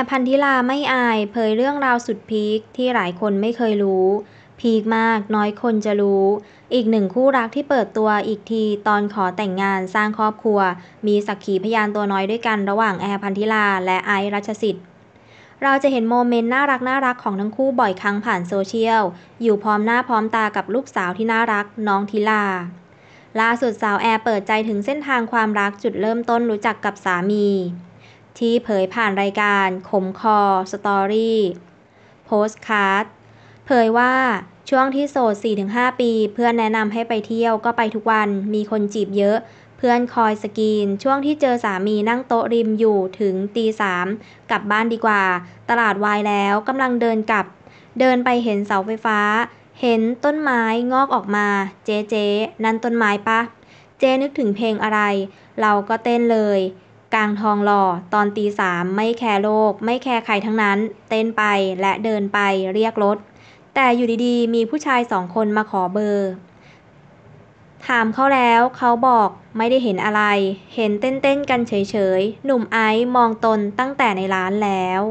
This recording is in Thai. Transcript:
แพันธิลาไม่อายเผยเรื่องราวสุดพีคที่หลายคนไม่เคยรู้ พีคมากน้อยคนจะรู้ อีกหนึ่งคู่รักที่เปิดตัวอีกที ตอนขอแต่งงานสร้างครอบครัว มีสักขีพยานตัวน้อยด้วยกันระหว่างแอร์พันธิลาและไอรัชสิทธิ์เราจะเห็นโมเมนต์น่ารักน่ารักของทั้งคู่บ่อยครั้งผ่านโซเชียลอยู่พร้อมหน้าพร้อมตากับลูกสาวที่น่ารักน้องธิลาล่าสุดสาวแอร์เปิดใจถึงเส้นทางความรักจุดเริ่มต้นรู้จักกับสามีที่เผยผ่านรายการ ขมคอสตอรี่โพสคาร์ดเผยว่าช่วงที่โสด 4-5 ปี เพื่อนแนะนำให้ไปเที่ยวก็ไปทุกวัน มีคนจีบเยอะ เพื่อนคอยสกรีนช่วงที่เจอสามีนั่งโต๊ะริมอยู่ถึงตีสามกลับบ้านดีกว่า ตลาดวายแล้วกำลังเดินกลับ เดินไปเห็นเสาไฟฟ้า เห็นต้นไม้งอกออกมา เจ๊เจ๊นั่นต้นไม้ปะเจ๊นึกถึงเพลงอะไร เราก็เต้นเลยกลางทองหล่อตอนตีสามไม่แคร์โลก ไม่แคร์ใครทั้งนั้น เต้นไปและเดินไปเรียกรถ แต่อยู่ดีๆมีผู้ชายสองคนมาขอเบอร์ ถามเขาแล้วเขาบอกไม่ได้เห็นอะไร เห็นเต้น ๆ กันเฉย ๆ หนุ่มไอซ์มองตนตั้งแต่ในร้านแล้ว